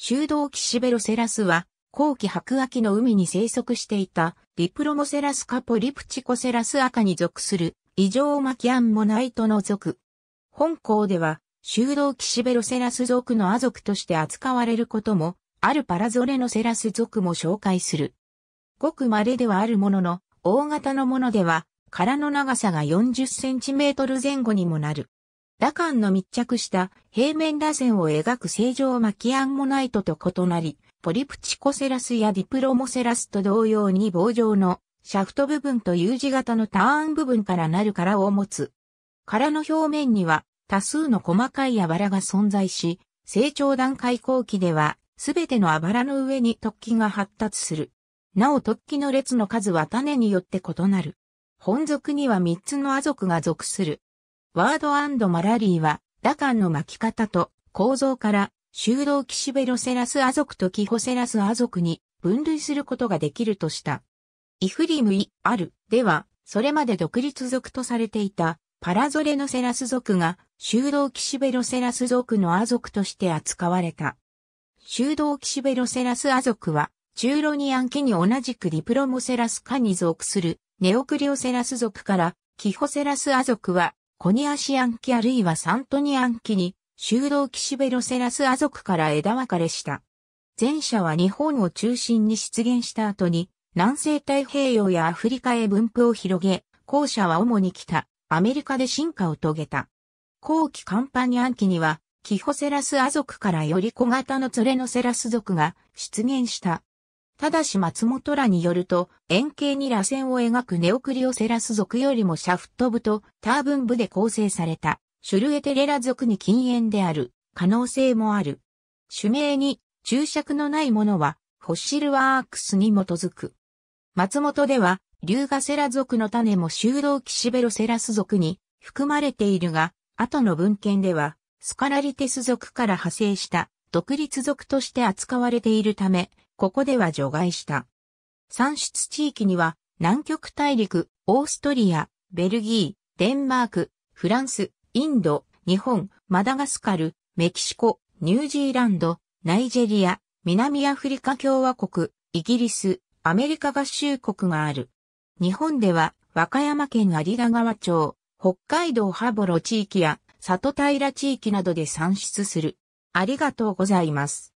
修道キシベロセラスは、後期白亜紀の海に生息していた、ディプロモセラスカポリプチコセラス赤に属する、異常マキアンモナイトの属。本校では、修道キシベロセラス族のア族として扱われることも、あるパラゾレのセラス族も紹介する。ごく稀ではあるものの、大型のものでは、殻の長さが40センチメートル前後にもなる。羅漢の密着した平面螺旋を描く正常マキアンモナイトと異なり、ポリプチコセラスやディプロモセラスと同様に棒状のシャフト部分と U 字型のターン部分からなる殻を持つ。殻の表面には多数の細かいあばらが存在し、成長段階後期ではすべてのあばらの上に突起が発達する。なお突起の列の数は種によって異なる。本属には3つの亜族が属する。ワードマラリーは、打艦の巻き方と構造から、修道キシベロセラスア族とキホセラスア族に分類することができるとした。イフリムイ・アルでは、それまで独立族とされていたパラゾレノセラス族が修道キシベロセラス族のア族として扱われた。修道キシベロセラスア族は、中ロニアン家に同じくディプロモセラス科に属するネオクリオセラス族から、キホセラスア族はコニアシアンキあるいはサントニアンキに、修道騎士ベロセラスア族から枝分かれした。前者は日本を中心に出現した後に、南西太平洋やアフリカへ分布を広げ、後者は主に北、アメリカで進化を遂げた。後期カンパニアンキには、キホセラスア族からより小型のツレノセラス族が出現した。ただし松本らによると、円形に螺旋を描くネオクリオセラス属よりもシャフト部とターブン部で構成された、シュルエテレラ属に禁煙である、可能性もある。種名に注釈のないものは、フォッシルワークスに基づく。松本では、リュウガセラ属の種も修道キシベロセラス属に含まれているが、後の文献では、スカラリテス属から派生した独立属として扱われているため、ここでは除外した。産出地域には、南極大陸、オーストリア、ベルギー、デンマーク、フランス、インド、日本、マダガスカル、メキシコ、ニュージーランド、ナイジェリア、南アフリカ共和国、イギリス、アメリカ合衆国がある。日本では、和歌山県有田川町、北海道羽幌地域や里平地域などで産出する。ありがとうございます。